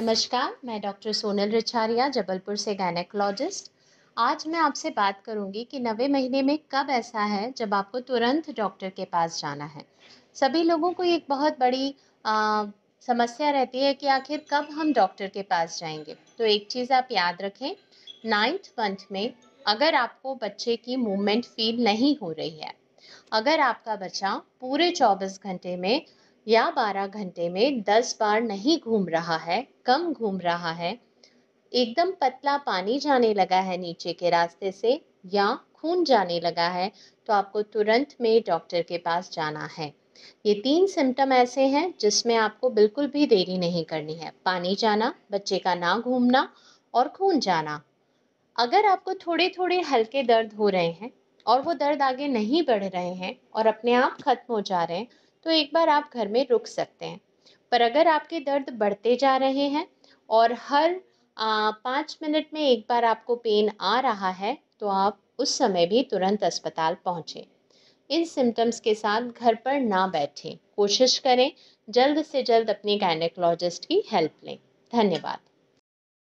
नमस्कार मैं डॉक्टर सोनल रिछारिया जबलपुर से गायनेकोलॉजिस्ट आज मैं आपसे बात करूंगी कि नवे महीने में कब ऐसा है जब आपको तुरंत डॉक्टर के पास जाना है सभी लोगों को एक बहुत बड़ी आ, समस्या रहती है कि आखिर कब हम डॉक्टर के पास जाएंगे तो एक चीज़ आप याद रखें नाइन्थ मंथ में अगर आपको बच्चे की मूवमेंट फील नहीं हो रही है अगर आपका बच्चा पूरे 24 घंटे में या बारह घंटे में दस बार नहीं घूम रहा है कम घूम रहा है एकदम पतला पानी जाने लगा है नीचे के रास्ते से या खून जाने लगा है तो आपको तुरंत में डॉक्टर के पास जाना है ये तीन सिम्टम ऐसे हैं जिसमें आपको बिल्कुल भी देरी नहीं करनी है पानी जाना बच्चे का ना घूमना और खून जाना अगर आपको थोड़े थोड़े हल्के दर्द हो रहे हैं और वो दर्द आगे नहीं बढ़ रहे हैं और अपने आप खत्म हो जा रहे हैं तो एक बार आप घर में रुक सकते हैं पर अगर आपके दर्द बढ़ते जा रहे हैं और हर पाँच मिनट में एक बार आपको पेन आ रहा है तो आप उस समय भी तुरंत अस्पताल पहुँचें इन सिम्टम्स के साथ घर पर ना बैठें कोशिश करें जल्द से जल्द अपने गायनेकोलॉजिस्ट की हेल्प लें धन्यवाद